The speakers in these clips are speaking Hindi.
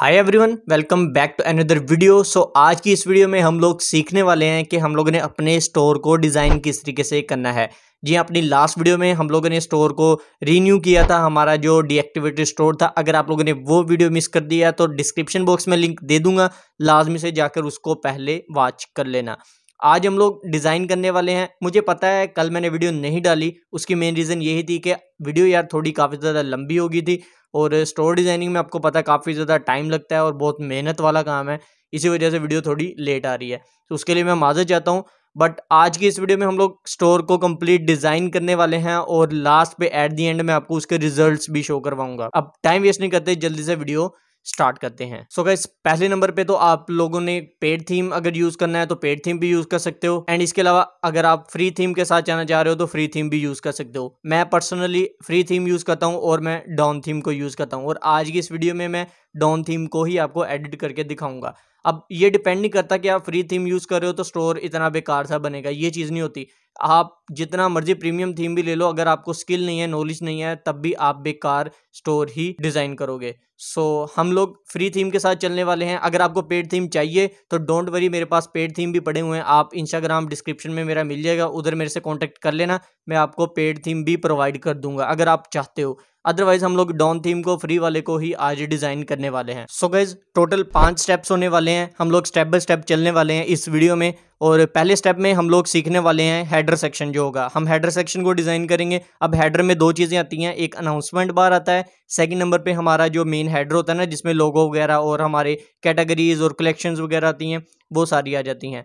hi everyone welcome back to another video so आज की इस वीडियो में हम लोग सीखने वाले हैं कि हम लोगों ने अपने स्टोर को डिज़ाइन किस तरीके से करना है जी हाँ, अपनी लास्ट वीडियो में हम लोगों ने स्टोर को रीन्यू किया था हमारा जो डीएक्टिवेटेड स्टोर था अगर आप लोगों ने वो वीडियो मिस कर दिया तो डिस्क्रिप्शन बॉक्स में लिंक दे दूंगा लाजमी से जाकर उसको पहले वॉच कर लेना आज हम लोग डिज़ाइन करने वाले हैं मुझे पता है कल मैंने वीडियो नहीं डाली उसकी मेन रीज़न यही थी कि वीडियो यार थोड़ी काफ़ी ज़्यादा लंबी हो गई थी और स्टोर डिज़ाइनिंग में आपको पता है काफ़ी ज़्यादा टाइम लगता है और बहुत मेहनत वाला काम है इसी वजह से वीडियो थोड़ी लेट आ रही है तो उसके लिए मैं माजर चाहता हूँ बट आज की इस वीडियो में हम लोग स्टोर को कंप्लीट डिज़ाइन करने वाले हैं और लास्ट पे एट दी एंड में आपको उसके रिजल्ट्स भी शो करवाऊंगा अब टाइम वेस्ट नहीं करते जल्दी से वीडियो स्टार्ट करते हैं सो so गाइस पहले नंबर पे तो आप लोगों ने पेड थीम अगर यूज करना है तो पेड थीम भी यूज कर सकते हो एंड इसके अलावा अगर आप फ्री थीम के साथ जाना चाह रहे हो तो फ्री थीम भी यूज कर सकते हो मैं पर्सनली फ्री थीम यूज करता हूँ और मैं डॉन थीम को यूज करता हूँ और आज की इस वीडियो में मैं डॉन थीम को ही आपको एडिट करके दिखाऊंगा अब ये डिपेंड नहीं करता कि आप फ्री थीम यूज कर रहे हो तो स्टोर इतना बेकार सा बनेगा ये चीज़ नहीं होती आप जितना मर्जी प्रीमियम थीम भी ले लो अगर आपको स्किल नहीं है नॉलेज नहीं है तब भी आप बेकार स्टोर ही डिज़ाइन करोगे सो so, हम लोग फ्री थीम के साथ चलने वाले हैं अगर आपको पेड थीम चाहिए तो डोंट वरी मेरे पास पेड थीम भी पड़े हुए हैं आप इंस्टाग्राम डिस्क्रिप्शन में मेरा मिल जाएगा उधर मेरे से कॉन्टैक्ट कर लेना मैं आपको पेड थीम भी प्रोवाइड कर दूंगा अगर आप चाहते हो अदरवाइज हम लोग डॉन थीम को फ्री वाले को ही आज डिजाइन करने वाले हैं सो so गैज टोटल पांच स्टेप्स होने वाले हैं हम लोग स्टेप बाय स्टेप चलने वाले हैं इस वीडियो में और पहले स्टेप में हम लोग सीखने वाले हैं हेडर सेक्शन जो होगा हम हेडर सेक्शन को डिज़ाइन करेंगे अब हेडर में दो चीज़ें आती हैं एक अनाउंसमेंट बार आता है सेकंड नंबर पे हमारा जो मेन हेडर होता है ना जिसमें लोगो वगैरह और हमारे कैटेगरीज और कलेक्शंस वगैरह आती हैं वो सारी आ जाती हैं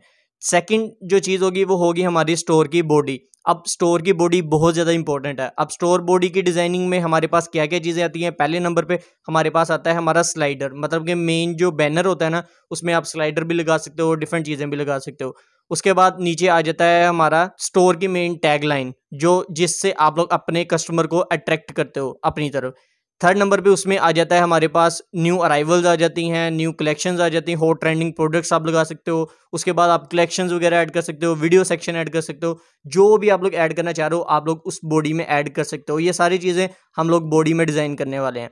सेकंड जो चीज़ होगी वो होगी हमारी स्टोर की बॉडी अब स्टोर की बॉडी बहुत ज़्यादा इंपॉर्टेंट है अब स्टोर बॉडी की डिज़ाइनिंग में हमारे पास क्या क्या चीज़ें आती हैं पहले नंबर पे हमारे पास आता है हमारा स्लाइडर मतलब कि मेन जो बैनर होता है ना उसमें आप स्लाइडर भी लगा सकते हो डिफरेंट चीज़ें भी लगा सकते हो उसके बाद नीचे आ जाता है हमारा स्टोर की मेन टैग लाइन जो जिससे आप लोग अपने कस्टमर को अट्रैक्ट करते हो अपनी तरफ थर्ड नंबर पे उसमें आ जाता है हमारे पास न्यू अराइवल्स आ जाती हैं न्यू कलेक्शंस आ जाती हैं हॉट ट्रेंडिंग प्रोडक्ट्स आप लगा सकते हो उसके बाद आप कलेक्शंस वगैरह ऐड कर सकते हो वीडियो सेक्शन ऐड कर सकते हो जो भी आप लोग ऐड करना चाह रहे हो आप लोग उस बॉडी में ऐड कर सकते हो ये सारी चीज़ें हम लोग बॉडी में डिज़ाइन करने वाले हैं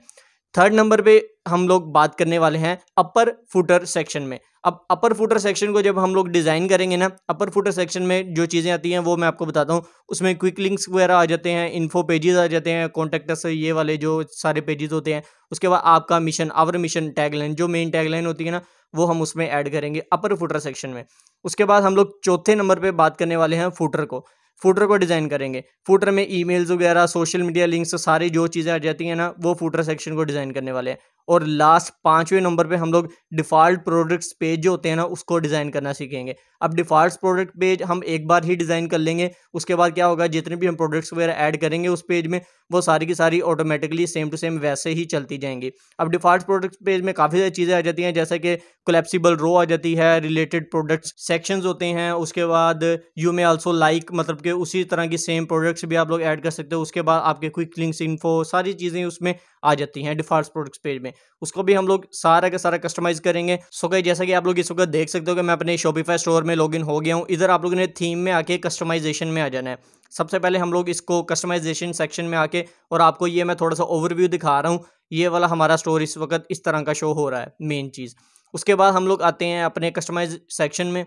थर्ड नंबर पे हम लोग बात करने वाले हैं अपर फुटर सेक्शन में अब अपर फुटर सेक्शन को जब हम लोग डिज़ाइन करेंगे ना अपर फुटर सेक्शन में जो चीज़ें आती हैं वो मैं आपको बताता हूँ उसमें क्विक लिंक्स वगैरह आ जाते हैं इन्फो पेजेस आ जाते हैं कॉन्टेक्ट ये वाले जो सारे पेजेस होते हैं उसके बाद आपका मिशन आवर मिशन टैगलाइन जो मेन टैगलाइन होती है ना वो हम उसमें ऐड करेंगे अपर फुटर सेक्शन में उसके बाद हम लोग चौथे नंबर पर बात करने वाले हैं फुटर को फूटर को डिज़ाइन करेंगे फूटर में ईमेल्स वगैरह सोशल मीडिया लिंक्स सारी जो चीज़ें आ जाती हैं ना वो फूटर सेक्शन को डिज़ाइन करने वाले हैं और लास्ट पाँचवें नंबर पे हम लोग डिफ़ॉल्ट प्रोडक्ट्स पेज जो होते हैं ना उसको डिज़ाइन करना सीखेंगे अब डिफ़ॉल्ट प्रोडक्ट पेज हम एक बार ही डिज़ाइन कर लेंगे उसके बाद क्या होगा जितने भी हम प्रोडक्ट्स वगैरह ऐड करेंगे उस पेज में वो सारी की सारी ऑटोमेटिकली सेम टू सेम वैसे ही चलती जाएंगी अब डिफ़ॉल्ट प्रोडक्ट्स पेज में काफ़ी सारी चीज़ें आ जाती हैं जैसे कि कोलेप्सिबल रो आ जाती है रिलेटेड प्रोडक्ट्स सेक्शन होते हैं उसके बाद यू मे ऑल्सो लाइक मतलब कि सकते उसी तरह की सेम प्रोडक्ट्स भी आप लोग ऐड कर सकते हो उसके बाद आपके क्विक लिंक्स इन्फो सारी चीज़ें उसमें आ जाती हैं डिफॉल्ट प्रोडक्ट्स पेज में उसको भी हम लोग सारा का सारा कस्टमाइज करेंगे सो गई जैसा कि आप लोग इस वक्त देख सकते हो कि मैं अपने शॉपीफाई स्टोर में लॉगिन हो गया हूँ इधर आप लोगों ने थीम में आके कस्टमाइजेशन में आ जाना है सबसे पहले हम लोग इसको कस्टमाइजेशन सेक्शन में आके और आपको ये मैं थोड़ा सा ओवरव्यू दिखा रहा हूँ ये वाला हमारा स्टोर इस वक्त इस तरह का शो हो रहा है मेन चीज़ उसके बाद हम लोग आते हैं अपने कस्टमाइज सेक्शन में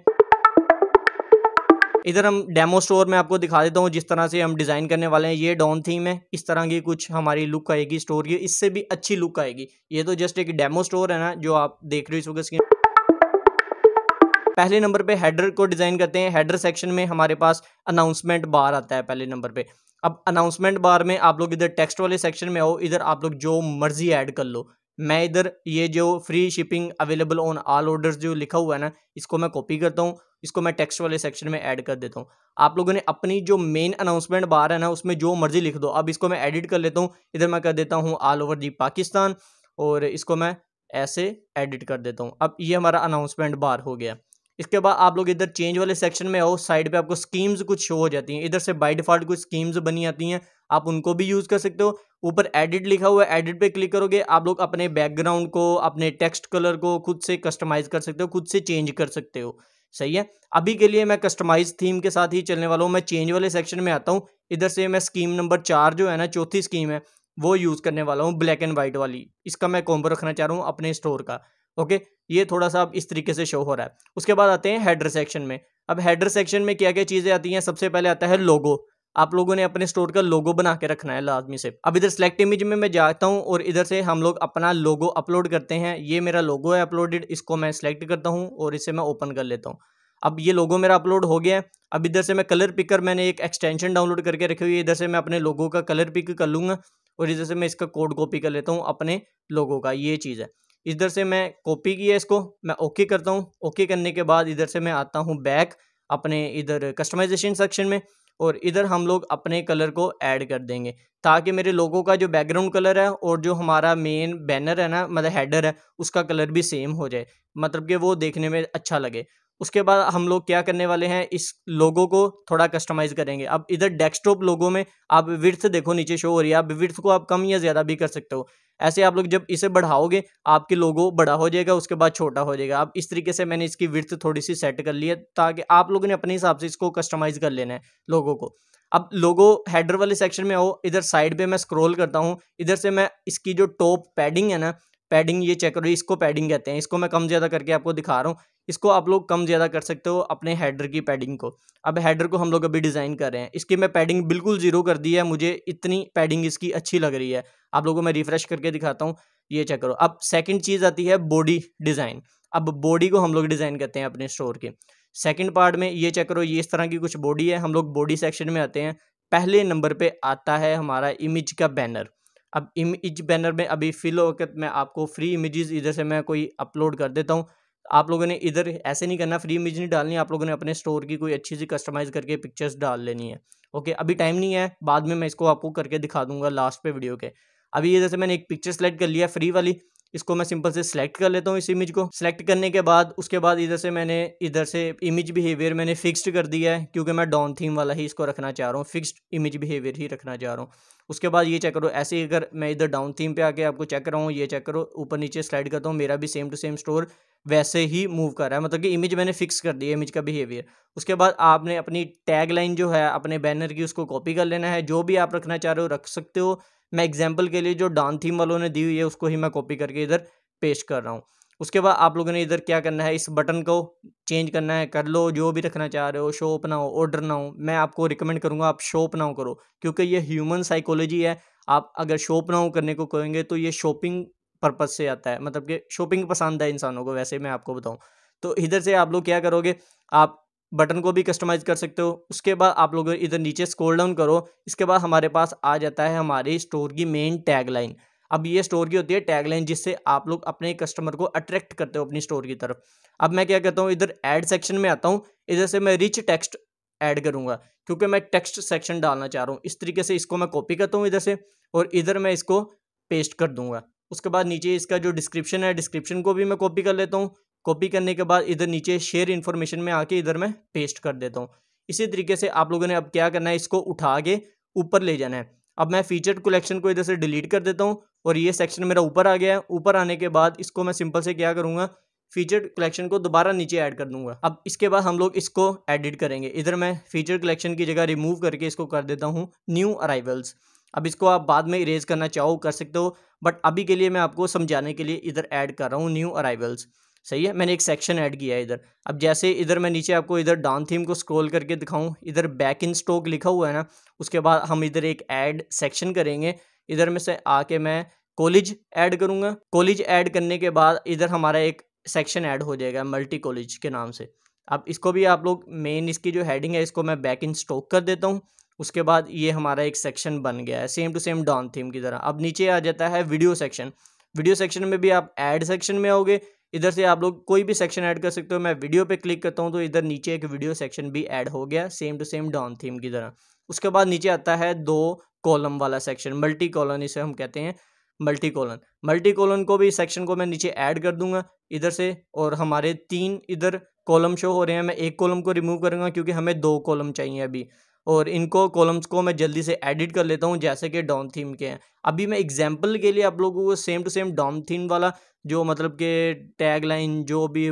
इधर हम डेमो स्टोर में आपको दिखा देता हूँ जिस तरह से हम डिज़ाइन करने वाले हैं ये डॉन थीम है इस तरह की कुछ हमारी लुक आएगी स्टोर की इससे भी अच्छी लुक आएगी ये तो जस्ट एक डेमो स्टोर है ना जो आप देख रहे हो इस वक्त पहले नंबर पे हेडर को डिज़ाइन करते हैं हेडर सेक्शन में हमारे पास अनाउंसमेंट बार आता है पहले नंबर पे अब अनाउंसमेंट बार में आप लोग इधर टेक्स्ट वाले सेक्शन में आओ इधर आप लोग जो मर्जी ऐड कर लो मैं इधर ये जो free shipping available on all orders जो लिखा हुआ है ना इसको मैं कॉपी करता हूँ इसको मैं टेक्स्ट वाले सेक्शन में ऐड कर देता हूँ आप लोगों ने अपनी जो मेन अनाउंसमेंट बाहर है ना उसमें जो मर्जी लिख दो अब इसको मैं एडिट कर लेता हूँ इधर मैं कर देता हूँ ऑल ओवर दी पाकिस्तान और इसको मैं ऐसे एडिट कर देता हूँ अब ये हमारा अनाउंसमेंट बाहर हो गया इसके बाद आप लोग इधर चेंज वाले सेक्शन में आओ साइड पे आपको स्कीम्स कुछ शो हो जाती हैं इधर से बाई डिफ़ॉल्ट कुछ स्कीम्स बनी आती हैं आप उनको भी यूज़ कर सकते हो ऊपर एडिट लिखा हुआ है एडिट पे क्लिक करोगे आप लोग अपने बैकग्राउंड को अपने टेक्स्ट कलर को खुद से कस्टमाइज कर सकते हो खुद से चेंज कर सकते हो सही है अभी के लिए मैं कस्टमाइज थीम के साथ ही चलने वाला हूँ मैं चेंज वाले सेक्शन में आता हूँ इधर से मैं स्कीम नंबर चार जो है ना चौथी स्कीम है वो यूज़ करने वाला हूँ ब्लैक एंड वाइट वाली इसका मैं कॉम्बो रखना चाह रहा हूँ अपने स्टोर का ओके ये थोड़ा सा अब इस तरीके से शो हो रहा है उसके बाद आते हैं हेडर सेक्शन में अब हेडर सेक्शन में क्या क्या चीज़ें आती हैं सबसे पहले आता है लोगो आप लोगों ने अपने स्टोर का लोगो बना के रखना है लाजमी से अब इधर सेलेक्ट इमेज में मैं जाता हूँ और इधर से हम लोग अपना लोगो अपलोड करते हैं ये मेरा लोगो है अपलोडेड इसको मैं सिलेक्ट करता हूँ और इसे मैं ओपन कर लेता हूँ अब ये लोगो मेरा अपलोड हो गया है अब इधर से मैं कलर पिकर मैंने एक एक्सटेंशन डाउनलोड करके रखी हुई है इधर से मैं अपने लोगों का कलर पिक कर लूँगा और इधर से मैं इसका कोड कॉपी कर लेता हूँ अपने लोगों का ये चीज़ है इधर से मैं कॉपी किया इसको मैं ओके करता हूँ ओके करने के बाद इधर से मैं आता हूँ बैक अपने इधर कस्टमाइजेशन सेक्शन में और इधर हम लोग अपने कलर को ऐड कर देंगे ताकि मेरे लोगों का जो बैकग्राउंड कलर है और जो हमारा मेन बैनर है ना मतलब हेडर है उसका कलर भी सेम हो जाए मतलब कि वो देखने में अच्छा लगे उसके बाद हम लोग क्या करने वाले हैं इस लोगो को थोड़ा कस्टमाइज करेंगे अब इधर डेस्कटॉप लोगो में आप विर्थ देखो नीचे शो हो रही है आप विर्थ को आप कम या ज़्यादा भी कर सकते हो ऐसे आप लोग जब इसे बढ़ाओगे आपके लोगो बड़ा हो जाएगा उसके बाद छोटा हो जाएगा अब इस तरीके से मैंने इसकी विर्थ थोड़ी सी सेट कर ली है ताकि आप लोगों ने अपने हिसाब से इसको कस्टमाइज़ कर लेना है लोगों को अब लोगो हेडर वाले सेक्शन में आओ इधर साइड पे मैं स्क्रॉल करता हूँ इधर से मैं इसकी जो टॉप पैडिंग है ना पैडिंग ये चेक करो इसको पैडिंग कहते हैं इसको मैं कम ज़्यादा करके आपको दिखा रहा हूँ इसको आप लोग कम ज़्यादा कर सकते हो अपने हेडर की पैडिंग को अब हेडर को हम लोग अभी डिज़ाइन कर रहे हैं इसकी मैं पैडिंग बिल्कुल ज़ीरो कर दी है मुझे इतनी पैडिंग इसकी अच्छी लग रही है आप लोगों को मैं रिफ़्रेश करके दिखाता हूँ ये चेक करो अब सेकंड चीज़ आती है बॉडी डिज़ाइन अब बॉडी को हम लोग डिज़ाइन करते हैं अपने स्टोर के सेकेंड पार्ट में ये चेक करो ये इस तरह की कुछ बॉडी है हम लोग बॉडी सेक्शन में आते हैं पहले नंबर पर आता है हमारा इमेज का बैनर अब इमेज बैनर में अभी फिल वक्त मैं आपको फ्री इमेजेस इधर से मैं कोई अपलोड कर देता हूँ आप लोगों ने इधर ऐसे नहीं करना फ्री इमेज नहीं डालनी आप लोगों ने अपने स्टोर की कोई अच्छी सी कस्टमाइज़ करके पिक्चर्स डाल लेनी है ओके अभी टाइम नहीं है बाद में मैं इसको आपको करके दिखा दूंगा लास्ट पे वीडियो के अभी ये जैसे मैंने एक पिक्चर सेलेक्ट कर लिया फ्री वाली इसको मैं सिंपल से सिलेक्ट कर लेता हूँ इस इमेज को सिलेक्ट करने के बाद उसके बाद इधर से मैंने इधर से इमेज बिहेवियर मैंने फिक्स्ड कर दिया है क्योंकि मैं डॉन थीम वाला ही इसको रखना चाह रहा हूँ फिक्स्ड इमेज बिहेवियर ही रखना चाह रहा हूँ उसके बाद ये चेक करो ऐसे ही अगर मैं इधर डाउन थीम पे आके आपको चेक कर रहा हूँ ये चेक करो ऊपर नीचे स्लाइड करता हूँ मेरा भी सेम टू सेम स्टोर वैसे ही मूव कर रहा है मतलब कि इमेज मैंने फिक्स कर दी है इमेज का बिहेवियर उसके बाद आपने अपनी टैग लाइन जो है अपने बैनर की उसको कॉपी कर लेना है जो भी आप रखना चाह रहे हो रख सकते हो मैं एग्जाम्पल के लिए जो डाउन थीम वालों ने दी हुई है उसको ही मैं कॉपी करके इधर पेश कर रहा हूँ उसके बाद आप लोगों ने इधर क्या करना है इस बटन को चेंज करना है कर लो जो भी रखना चाह रहे हो शो अपना ना हो ऑर्डर ना हो मैं आपको रिकमेंड करूँगा आप शो अप ना हो करो क्योंकि ये ह्यूमन साइकोलॉजी है आप अगर शॉप ना हो करने को कहेंगे तो ये शॉपिंग पर्पज़ से आता है मतलब कि शॉपिंग पसंद है इंसानों को वैसे मैं आपको बताऊँ तो इधर से आप लोग क्या करोगे आप बटन को भी कस्टमाइज़ कर सकते हो उसके बाद आप लोग इधर नीचे स्क्रॉल डाउन करो इसके बाद हमारे पास आ जाता है हमारी स्टोर की मेन टैग लाइन अब ये स्टोर की होती है टैगलाइन जिससे आप लोग अपने कस्टमर को अट्रैक्ट करते हो अपनी स्टोर की तरफ अब मैं क्या कहता हूँ इधर एड सेक्शन में आता हूँ इधर से मैं रिच टेक्स्ट ऐड करूँगा क्योंकि मैं टेक्स्ट सेक्शन डालना चाह रहा हूँ इस तरीके से इसको मैं कॉपी करता हूँ इधर से और इधर मैं इसको पेस्ट कर दूंगा उसके बाद नीचे इसका जो डिस्क्रिप्शन है डिस्क्रिप्शन को भी मैं कॉपी कर लेता हूँ कॉपी करने के बाद इधर नीचे शेयर इन्फॉर्मेशन में आके इधर मैं पेस्ट कर देता हूँ इसी तरीके से आप लोगों ने अब क्या करना है इसको उठा के ऊपर ले जाना है अब मैं फीचर कलेक्शन को इधर से डिलीट कर देता हूँ और ये सेक्शन मेरा ऊपर आ गया है ऊपर आने के बाद इसको मैं सिंपल से क्या करूँगा फीचर कलेक्शन को दोबारा नीचे ऐड कर दूंगा अब इसके बाद हम लोग इसको एडिट करेंगे इधर मैं फीचर कलेक्शन की जगह रिमूव करके इसको कर देता हूँ न्यू अराइवल्स अब इसको आप बाद में इरेज करना चाहो कर सकते हो बट अभी के लिए मैं आपको समझाने के लिए इधर ऐड कर रहा हूँ न्यू अराइवल्स सही है मैंने एक सेक्शन ऐड किया है इधर अब जैसे इधर मैं नीचे आपको इधर डाउन थीम को स्क्रॉल करके दिखाऊं इधर बैक इन स्टॉक लिखा हुआ है ना उसके बाद हम इधर एक ऐड सेक्शन करेंगे इधर में से आके मैं कॉलेज ऐड करूँगा कॉलेज ऐड करने के बाद इधर हमारा एक सेक्शन ऐड हो जाएगा मल्टी कॉलेज के नाम से अब इसको भी आप लोग मेन इसकी जो हेडिंग है इसको मैं बैक इन स्टॉक कर देता हूँ उसके बाद ये हमारा एक सेक्शन बन गया है same to same Dawn theme की तरह अब नीचे आ जाता है वीडियो सेक्शन वीडियो सेक्शन में भी आप ऐड सेक्शन में आओगे इधर से आप लोग कोई भी सेक्शन ऐड कर सकते हो मैं वीडियो पे क्लिक करता हूँ तो इधर नीचे एक वीडियो सेक्शन भी ऐड हो गया same to same Dawn theme की तरह उसके बाद नीचे आता है दो कॉलम वाला सेक्शन मल्टी कॉलम इसे हम कहते हैं मल्टी कॉलन मल्टी कॉलन को भी सेक्शन को मैं नीचे ऐड कर दूंगा इधर से और हमारे तीन इधर कॉलम शो हो रहे हैं मैं एक कॉलम को रिमूव करूंगा क्योंकि हमें दो कॉलम चाहिए अभी और इनको कॉलम्स को मैं जल्दी से एडिट कर लेता हूँ जैसे कि डॉम थीम के हैं अभी मैं एग्जाम्पल के लिए आप लोगों को same to same Dawn theme वाला जो मतलब के टैग लाइन जो भी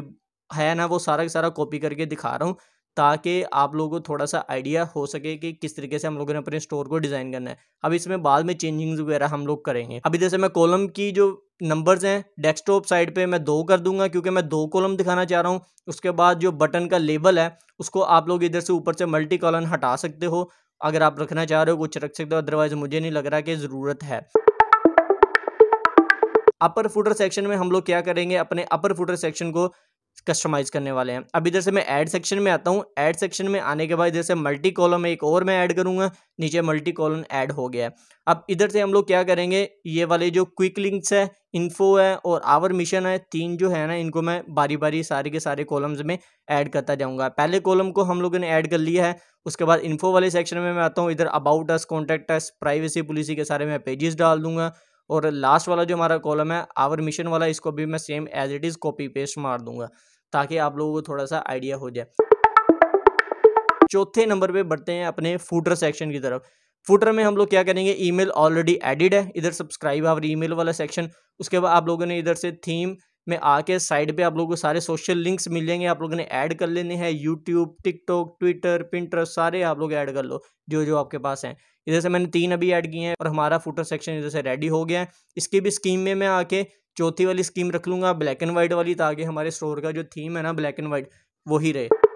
है ना वो सारा का सारा कॉपी करके दिखा रहा हूँ ताकि आप लोगों को थोड़ा सा आइडिया हो सके कि किस तरीके से हम लोगों ने अपने स्टोर को डिज़ाइन करना है अब इसमें बाद में चेंजिंग्स वगैरह हम लोग करेंगे अभी जैसे मैं कॉलम की जो नंबर्स हैं डेस्कटॉप साइड पे मैं दो कर दूंगा क्योंकि मैं दो कॉलम दिखाना चाह रहा हूँ उसके बाद जो बटन का लेबल है उसको आप लोग इधर से ऊपर से मल्टी कॉलम हटा सकते हो अगर आप रखना चाह रहे हो कुछ रख सकते हो अदरवाइज़ मुझे नहीं लग रहा कि ज़रूरत है अपर फुटर सेक्शन में हम लोग क्या करेंगे अपने अपर फुटर सेक्शन को कस्टमाइज करने वाले हैं अब इधर से मैं ऐड सेक्शन में आता हूँ ऐड सेक्शन में आने के बाद इधर से मल्टी कॉलम एक और मैं ऐड करूँगा नीचे मल्टी कॉलम ऐड हो गया है अब इधर से हम लोग क्या करेंगे ये वाले जो क्विक लिंक्स है इन्फो है और आवर मिशन है तीन जो है ना इनको मैं बारी बारी सारे के सारे कॉलम्स में ऐड करता जाऊँगा पहले कॉलम को हम लोगों ने ऐड कर लिया है उसके बाद इन्फो वाले सेक्शन में मैं आता हूँ इधर about us contact us privacy policy के सारे मैं पेजेस डाल दूंगा और लास्ट वाला जो हमारा कॉलम है आवर मिशन वाला इसको भी मैं same as it is copy paste मार दूंगा ताकि आप लोगों को थोड़ा सा आइडिया हो जाए चौथे नंबर पे बढ़ते हैं अपने फूटर सेक्शन की तरफ फूटर में हम लोग क्या करेंगे ईमेल ऑलरेडी एडिड है इधर सब्सक्राइब आवर ईमेल वाला सेक्शन उसके बाद आप लोगों ने इधर से थीम में आके साइड पे आप लोगों को सारे सोशल लिंक्स मिल जाएंगे आप लोगों ने ऐड कर लेने हैं यूट्यूब टिकटॉक ट्विटर प्रिंटर सारे आप लोग ऐड कर लो जो जो आपके पास हैं इधर से मैंने तीन अभी ऐड किए हैं और हमारा फोटो सेक्शन इधर से रेडी हो गया है इसकी भी स्कीम में मैं आके चौथी वाली स्कीम रख लूँगा ब्लैक एंड वाइट वाली ताकि हमारे स्टोर का जो थीम है ना ब्लैक एंड वाइट वही रहे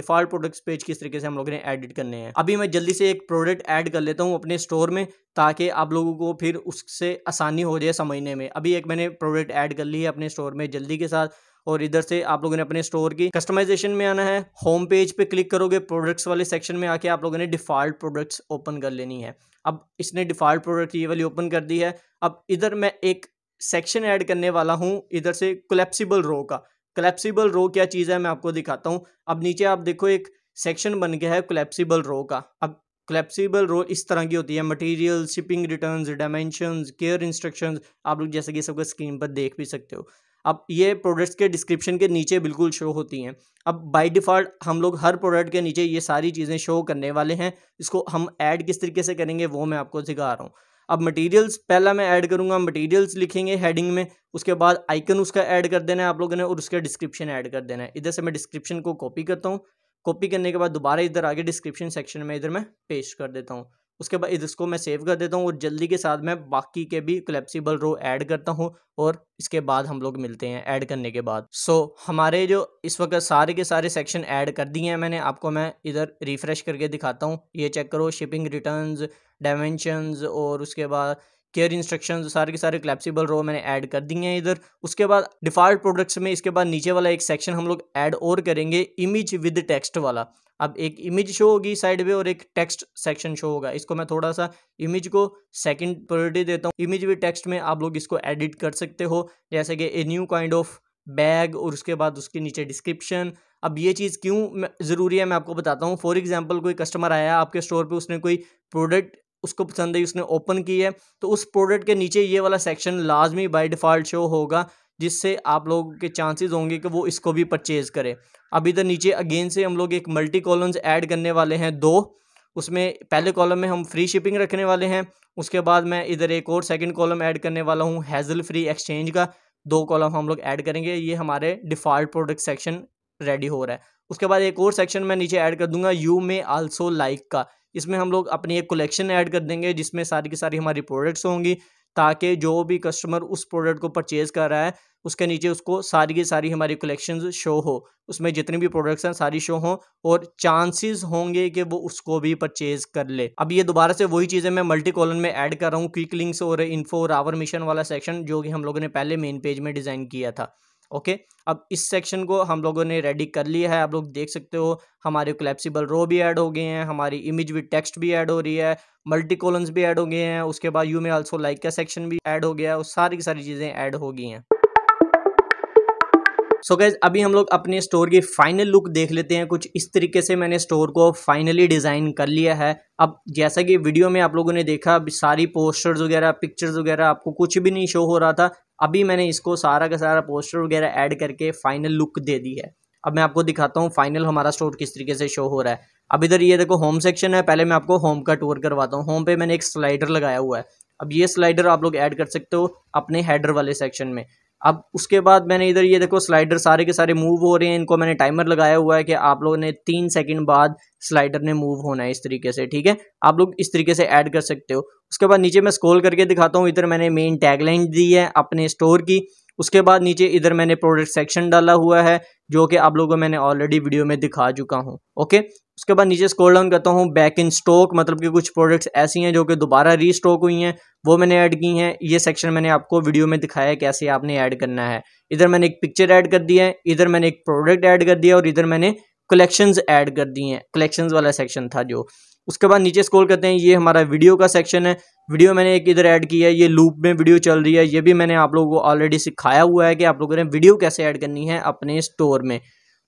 डिफॉल्ट प्रोडक्ट्स पेज किस तरीके से हम लोगों ने एडिट करने हैं अभी मैं जल्दी से एक प्रोडक्ट ऐड कर लेता हूँ अपने स्टोर में ताकि आप लोगों को फिर उससे आसानी हो जाए समझने में अभी एक मैंने प्रोडक्ट ऐड कर ली है अपने स्टोर में जल्दी के साथ और इधर से आप लोगों ने अपने स्टोर की कस्टमाइजेशन में आना है होम पेज पे क्लिक करोगे प्रोडक्ट्स वाले सेक्शन में आके आप लोगों ने डिफ़ॉल्ट प्रोडक्ट्स ओपन कर लेनी है अब इसने डिफ़ॉल्ट प्रोडक्ट ये वाली ओपन कर दी है अब इधर मैं एक सेक्शन ऐड करने वाला हूँ इधर से कोलेप्सिबल रो का क्लैप्सिबल रो क्या चीज़ है मैं आपको दिखाता हूँ अब नीचे आप देखो एक सेक्शन बन गया है क्लैप्सिबल रो का अब क्लैप्सिबल रो इस तरह की होती है material shipping return dimension care instruction आप लोग जैसे कि सबको स्क्रीन पर देख भी सकते हो अब ये प्रोडक्ट्स के डिस्क्रिप्शन के नीचे बिल्कुल शो होती हैं अब बाय डिफ़ॉल्ट हम लोग हर प्रोडक्ट के नीचे ये सारी चीज़ें शो करने वाले हैं इसको हम ऐड किस तरीके से करेंगे वो मैं आपको सिखा रहा हूँ अब मटेरियल्स पहला मैं ऐड करूँगा मटेरियल्स लिखेंगे हेडिंग में उसके बाद आइकन उसका ऐड कर देना है आप लोगों ने और उसका डिस्क्रिप्शन ऐड कर देना है इधर से मैं डिस्क्रिप्शन को कॉपी करता हूँ कॉपी करने के बाद दोबारा इधर आगे डिस्क्रिप्शन सेक्शन में इधर मैं पेश कर देता हूँ उसके बाद इसको मैं सेव कर देता हूँ और जल्दी के साथ मैं बाकी के भी क्लेप्सिबल रो ऐड करता हूँ और इसके बाद हम लोग मिलते हैं ऐड करने के बाद सो so, हमारे जो इस वक्त सारे के सारे सेक्शन ऐड कर दिए हैं मैंने आपको मैं इधर रिफ़्रेश करके दिखाता हूँ ये चेक करो शिपिंग रिटर्न डायमेंशन और उसके बाद केयर इंस्ट्रक्शन सारे के सारे क्लेप्सिबल रो मैंने ऐड कर दिए हैं इधर उसके बाद डिफ़ॉल्ट प्रोडक्ट्स में इसके बाद नीचे वाला एक सेक्शन हम लोग ऐड और करेंगे इमेज विद टेक्स्ट वाला अब एक इमेज शो होगी साइड में और एक टेक्स्ट सेक्शन शो होगा इसको मैं थोड़ा सा इमेज को सेकंड प्रायोरिटी देता हूँ इमेज भी टेक्स्ट में आप लोग इसको एडिट कर सकते हो जैसे कि a new kind of bag और उसके बाद उसके नीचे डिस्क्रिप्शन अब ये चीज़ क्यों ज़रूरी है मैं आपको बताता हूँ फॉर एग्जाम्पल कोई कस्टमर आया आपके स्टोर पर उसने कोई प्रोडक्ट उसको पसंद है उसने ओपन की है तो उस प्रोडक्ट के नीचे ये वाला सेक्शन लाजमी बाई डिफ़ॉल्ट शो होगा जिससे आप लोगों के चांसेस होंगे कि वो इसको भी परचेज़ करें अभी तो नीचे अगेन से हम लोग एक मल्टी कॉलम्स ऐड करने वाले हैं दो उसमें पहले कॉलम में हम फ्री शिपिंग रखने वाले हैं उसके बाद मैं इधर एक और सेकंड कॉलम ऐड करने वाला हूँ हैज़ल फ्री एक्सचेंज का दो कॉलम हम लोग ऐड करेंगे ये हमारे डिफ़ॉल्ट प्रोडक्ट सेक्शन रेडी हो रहा है उसके बाद एक और सेक्शन मैं नीचे ऐड कर दूंगा यू मे आल्सो लाइक का इसमें हम लोग अपनी एक कलेक्शन ऐड कर देंगे जिसमें सारी की सारी हमारी प्रोडक्ट्स होंगी ताकि जो भी कस्टमर उस प्रोडक्ट को परचेज़ कर रहा है उसके नीचे उसको सारी की सारी हमारी कलेक्शन शो हो उसमें जितनी भी प्रोडक्ट्स हैं सारी शो हों और चांसेस होंगे कि वो उसको भी परचेज कर ले अब ये दोबारा से वही चीज़ें मैं मल्टी कॉलन में ऐड कर रहा हूँ क्विक लिंक्स और इन्फो और आवर मिशन वाला सेक्शन जो कि हम लोगों ने पहले मेन पेज में डिज़ाइन किया था ओके अब इस सेक्शन को हम लोगों ने रेडी कर लिया है आप लोग देख सकते हो हमारे क्लेप्सिबल रो भी ऐड हो गए हैं हमारी इमेज विद टेक्स्ट भी ऐड हो रही है मल्टी कॉलम्स भी ऐड हो गए हैं उसके बाद यू में आल्सो लाइक का सेक्शन भी ऐड हो गया है और सारी की सारी चीज़ें ऐड हो गई हैं सो गैज अभी हम लोग अपने स्टोर की फाइनल लुक देख लेते हैं कुछ इस तरीके से मैंने स्टोर को फाइनली डिज़ाइन कर लिया है अब जैसा कि वीडियो में आप लोगों ने देखा सारी पोस्टर्स वगैरह पिक्चर्स वगैरह आपको कुछ भी नहीं शो हो रहा था अभी मैंने इसको सारा का सारा पोस्टर वगैरह ऐड करके फाइनल लुक दे दी है अब मैं आपको दिखाता हूँ फाइनल हमारा स्टोर किस तरीके से शो हो रहा है अब इधर ये देखो होम सेक्शन है पहले मैं आपको होम का टूर करवाता हूँ होम पे मैंने एक स्लाइडर लगाया हुआ है अब ये स्लाइडर आप लोग ऐड कर सकते हो अपने हेडर वाले सेक्शन में अब उसके बाद मैंने इधर ये देखो स्लाइडर सारे के सारे मूव हो रहे हैं इनको मैंने टाइमर लगाया हुआ है कि आप लोगों ने तीन सेकंड बाद स्लाइडर ने मूव होना है इस तरीके से ठीक है आप लोग इस तरीके से ऐड कर सकते हो उसके बाद नीचे मैं स्क्रॉल करके दिखाता हूँ इधर मैंने मेन टैगलाइन दी है अपने स्टोर की उसके बाद नीचे इधर मैंने प्रोडक्ट सेक्शन डाला हुआ है जो कि आप लोगों को मैंने ऑलरेडी वीडियो में दिखा चुका हूँ ओके उसके बाद नीचे स्क्रॉल डाउन करता हूँ बैक इन स्टॉक मतलब कि कुछ प्रोडक्ट्स ऐसी हैं जो कि दोबारा री स्टॉक हुई हैं वो मैंने ऐड की हैं ये सेक्शन मैंने आपको वीडियो में दिखाया है कैसे आपने ऐड करना है इधर मैंने एक पिक्चर ऐड कर दिया है इधर मैंने एक प्रोडक्ट ऐड कर दिया और इधर मैंने कलेक्शंस ऐड कर दिए हैं कलेक्शंस वाला सेक्शन था जो उसके बाद नीचे स्क्रॉल करते हैं ये हमारा वीडियो का सेक्शन है वीडियो मैंने एक इधर ऐड किया है ये लूप में वीडियो चल रही है ये भी मैंने आप लोगों को ऑलरेडी सिखाया हुआ है कि आप लोगों ने वीडियो कैसे ऐड करनी है अपने स्टोर में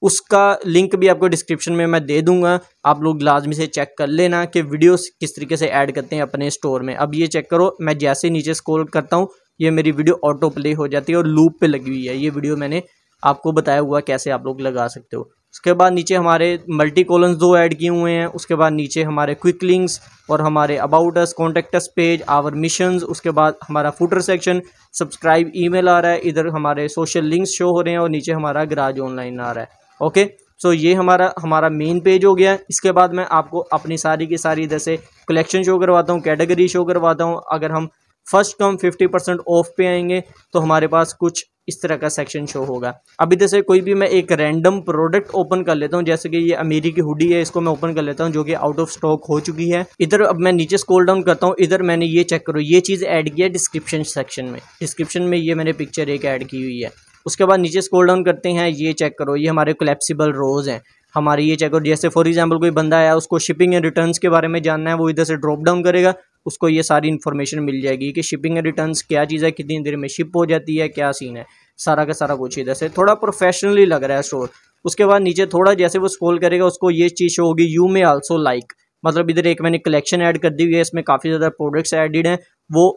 उसका लिंक भी आपको डिस्क्रिप्शन में मैं दे दूंगा आप लोग लाजमी से चेक कर लेना कि वीडियोस किस तरीके से ऐड करते हैं अपने स्टोर में अब ये चेक करो मैं जैसे नीचे स्क्रॉल करता हूँ ये मेरी वीडियो ऑटो प्ले हो जाती है और लूप पे लगी हुई है ये वीडियो मैंने आपको बताया हुआ कैसे आप लोग लगा सकते हो उसके बाद नीचे हमारे मल्टी कॉलम्स दो ऐड किए हुए हैं उसके बाद नीचे हमारे क्विक लिंक्स और हमारे about us contact us page our mission उसके बाद हमारा फूटर सेक्शन सब्सक्राइब ईमेल आ रहा है इधर हमारे सोशल लिंक्स शो हो रहे हैं और नीचे हमारा ग्राज ऑनलाइन आ रहा है ओके सो ये हमारा हमारा मेन पेज हो गया इसके बाद मैं आपको अपनी सारी की सारी जैसे कलेक्शन शो करवाता हूँ कैटेगरी शो करवाता हूँ अगर हम first come fifty percent off पे आएंगे तो हमारे पास कुछ इस तरह का सेक्शन शो होगा अभी जैसे कोई भी मैं एक रैंडम प्रोडक्ट ओपन कर लेता हूँ जैसे कि ये अमेरी की हुडी है इसको मैं ओपन कर लेता हूँ जो कि आउट ऑफ स्टॉक हो चुकी है इधर अब मैं नीचे स्कोल डाउन करता हूँ इधर मैंने ये चेक करो ये चीज़ ऐड किया डिस्क्रिप्शन सेक्शन में डिस्क्रिप्शन में ये मैंने पिक्चर एक ऐड की हुई है उसके बाद नीचे स्कोल डाउन करते हैं ये चेक करो ये हमारे कोलेप्सिबल रोज़ हैं हमारे ये चेक करो जैसे फॉर एग्जांपल कोई बंदा आया उसको शिपिंग एंड रिटर्न्स के बारे में जानना है वो इधर से ड्रॉप डाउन करेगा उसको ये सारी इन्फॉर्मेशन मिल जाएगी कि शिपिंग एंड रिटर्न्स क्या चीज़ है कितनी देर में शिप हो जाती है क्या सीन है सारा का सारा कुछ इधर से थोड़ा प्रोफेशनली लग रहा है स्टोर उसके बाद नीचे थोड़ा जैसे वो स्कोल करेगा उसको ये चीज़ शो होगी यू मे आल्सो लाइक मतलब इधर एक मैंने कलेक्शन ऐड कर दी हुई है इसमें काफ़ी ज़्यादा प्रोडक्ट्स एडिड हैं वो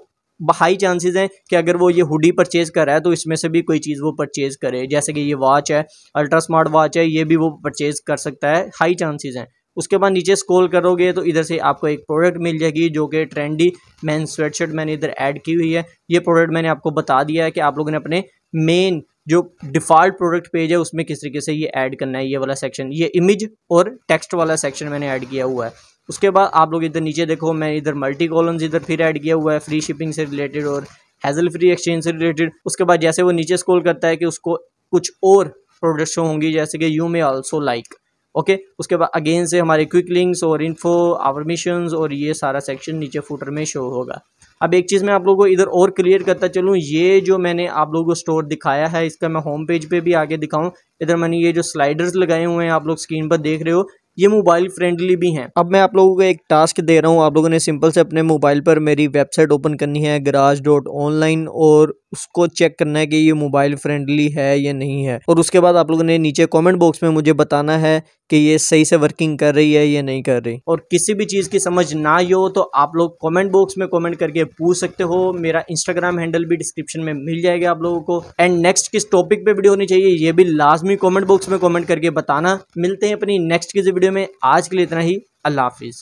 हाई चांसेस हैं कि अगर वो ये हुडी परचेज़ कर रहा है तो इसमें से भी कोई चीज़ वो परचेज़ करे जैसे कि ये वॉच है अल्ट्रा स्मार्ट वॉच है ये भी वो परचेज़ कर सकता है हाई चांसेस हैं उसके बाद नीचे स्क्रॉल करोगे तो इधर से आपको एक प्रोडक्ट मिल जाएगी जो कि ट्रेंडी मैन स्वेटशर्ट मैंने इधर ऐड की हुई है ये प्रोडक्ट मैंने आपको बता दिया है कि आप लोगों ने अपने मेन जो डिफ़ॉल्ट प्रोडक्ट पेज है उसमें किस तरीके से ये ऐड करना है ये वाला सेक्शन ये इमेज और टेक्स्ट वाला सेक्शन मैंने ऐड किया हुआ है उसके बाद आप लोग इधर नीचे देखो मैं इधर मल्टी कॉलम्स इधर फिर ऐड किया हुआ है फ्री शिपिंग से रिलेटेड और हैजल फ्री एक्सचेंज से रिलेटेड उसके बाद जैसे वो नीचे स्कोल करता है कि उसको कुछ और प्रोडक्ट शो होंगी जैसे कि you may also like okay उसके बाद अगेन से हमारे क्विक लिंक्स और इन्फो आवर मिशन और ये सारा सेक्शन नीचे फूटर में शो होगा अब एक चीज़ मैं आप लोगों को इधर और क्लियर करता चलूँ ये जो मैंने आप लोगों को स्टोर दिखाया है इसका मैं होम पेज पे भी आगे दिखाऊं इधर मैंने ये जो स्लाइडर्स लगाए हुए हैं आप लोग स्क्रीन पर देख रहे हो ये मोबाइल फ्रेंडली भी हैं अब मैं आप लोगों को एक टास्क दे रहा हूँ आप लोगों ने सिंपल से अपने मोबाइल पर मेरी वेबसाइट ओपन करनी है गराज डॉट ऑनलाइन और उसको चेक करना है कि ये मोबाइल फ्रेंडली है या नहीं है और उसके बाद आप लोगों ने नीचे कमेंट बॉक्स में मुझे बताना है कि ये सही से वर्किंग कर रही है या नहीं कर रही और किसी भी चीज़ की समझ ना ही हो तो आप लोग कमेंट बॉक्स में कमेंट करके पूछ सकते हो मेरा इंस्टाग्राम हैंडल भी डिस्क्रिप्शन में मिल जाएगा आप लोगों को एंड नेक्स्ट किस टॉपिक पे वीडियो होनी चाहिए ये भी लाजमी कॉमेंट बॉक्स में कॉमेंट करके बताना मिलते हैं अपनी नेक्स्ट किसी वीडियो में आज के लिए इतना ही अल्लाह हाफिज़